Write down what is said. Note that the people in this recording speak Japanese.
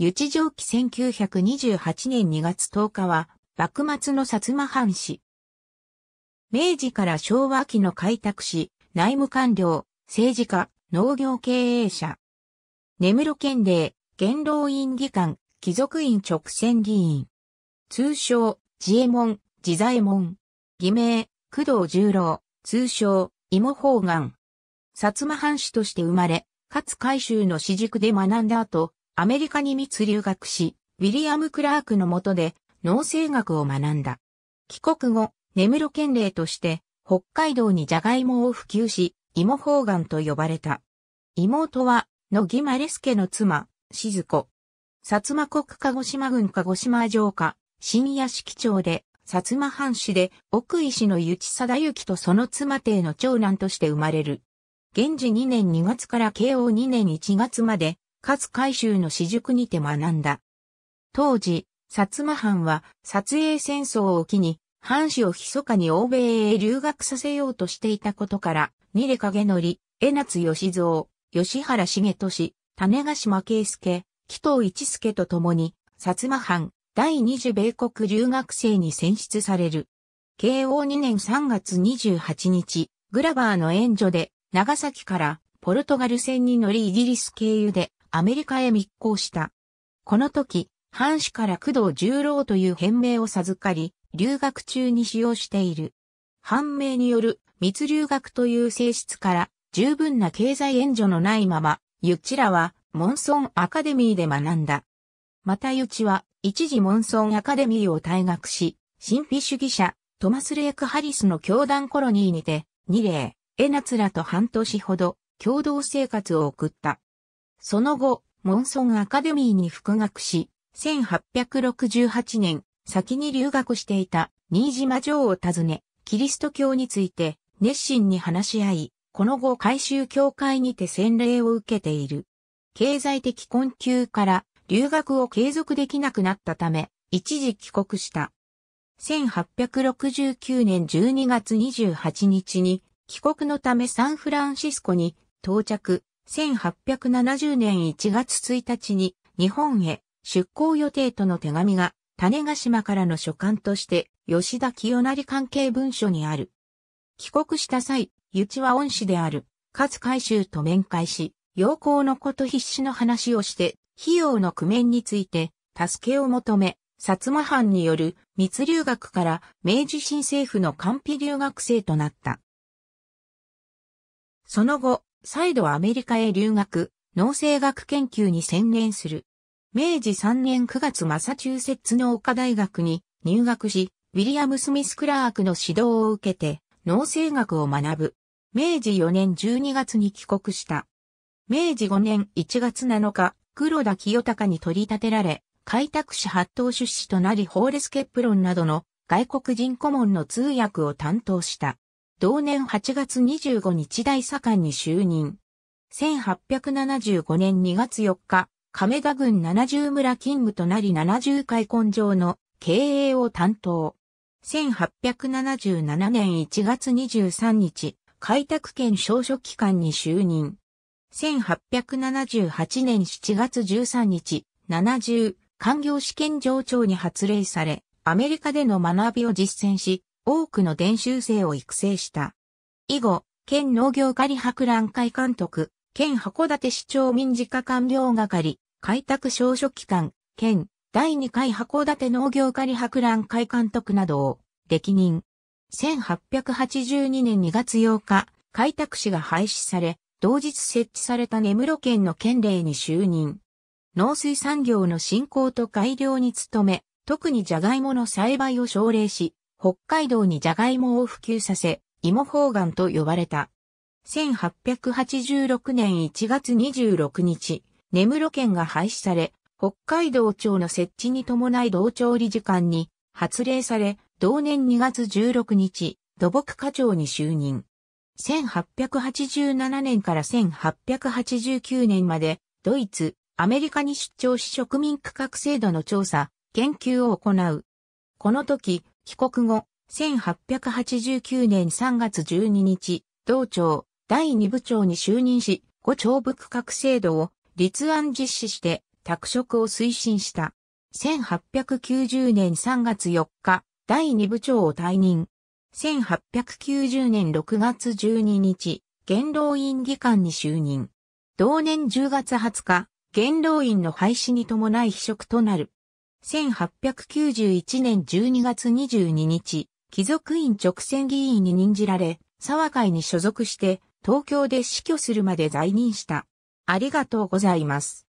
湯地上記1928年2月10日は、幕末の薩摩藩士。明治から昭和期の開拓士、内務官僚、政治家、農業経営者。根室県令、元老院議官、貴族院直選議員。通称、自衛門、自在門。偽名、工藤十郎、通称、芋方眼。薩摩藩士として生まれ、かつ海州の私塾で学んだ後、アメリカに密留学し、ウィリアム・クラークの下で農政学を学んだ。帰国後、根室県令として北海道にジャガイモを普及し、芋方眼と呼ばれた。妹は、野木マレスケの妻、静子。薩摩国鹿児島郡鹿児島城下、新屋敷町で、薩摩藩士で、奥井氏のゆち貞幸とその妻邸の長男として生まれる。現時2年2月から慶応2年1月まで、勝海舟の私塾にて学んだ。当時、薩摩藩は、撮影戦争を機に、藩士を密かに欧米へ留学させようとしていたことから、二レ影則、江夏義蔵、吉原重俊、種ヶ島圭介、紀藤一助と共に、薩摩藩、第二次米国留学生に選出される。慶応2年3月28日、グラバーの援助で、長崎からポルトガル船に乗りイギリス経由でアメリカへ密航した。この時、藩士から工藤十郎という変名を授かり、留学中に使用している。判明による密留学という性質から十分な経済援助のないまま、ユッチらはモンソンアカデミーで学んだ。またユチは一時モンソンアカデミーを退学し、神秘主義者トマス・レイク・ハリスの教団コロニーにて、二例、エナツらと半年ほど共同生活を送った。その後、モンソンアカデミーに復学し、1868年、先に留学していた新島城を訪ね、キリスト教について熱心に話し合い、この後改修教会にて洗礼を受けている。経済的困窮から留学を継続できなくなったため、一時帰国した。1869年12月28日に帰国のためサンフランシスコに到着、1870年1月1日に日本へ出港予定との手紙が種ヶ島からの書簡として吉田清成関係文書にある。帰国した際、ゆちは恩師である勝海舟と面会し、陽光のこと必死の話をして、費用の工面について助けを求め、薩摩藩による密留学から明治新政府の官費留学生となった。その後、再度アメリカへ留学、農政学研究に専念する。明治3年9月マサチューセッツ農科大学に入学し、ウィリアム・スミス・クラークの指導を受けて、農政学を学ぶ。明治4年12月に帰国した。明治5年1月7日、黒田清隆に取り立てられ、開拓者発動出資となりホーレスケプロンなどの外国人顧問の通訳を担当した。同年8月25日大左官に就任。1875年2月4日、亀田郡70村勤務となり70開墾場の経営を担当。1877年1月23日、開拓権少書機関に就任。1878年7月13日、70、官業試験場長に発令され、アメリカでの学びを実践し、多くの練習生を育成した。以後、県農業狩博覧会監督、県函館市長民事家官僚係、開拓証書機関、県第2回函館農業狩博覧会監督などを歴任。1882年2月8日、開拓市が廃止され、同日設置された根室県の県令に就任。農水産業の振興と改良に努め、特にジャガイモの栽培を奨励し、北海道にジャガイモを普及させ、芋方眼と呼ばれた。1886年1月26日、根室県が廃止され、北海道庁の設置に伴い同庁理事官に発令され、同年2月16日、土木課長に就任。1887年から1889年まで、ドイツ、アメリカに出張し植民区画制度の調査、研究を行う。この時、帰国後、1889年3月12日、同庁第2部長に就任し、五長部区画制度を立案実施して拓殖を推進した。1890年3月4日、第2部長を退任。1890年6月12日、元老院議官に就任。同年10月20日、元老院の廃止に伴い非職となる。1891年12月22日、貴族院直選議員に任じられ、沢会に所属して、東京で死去するまで在任した。ありがとうございます。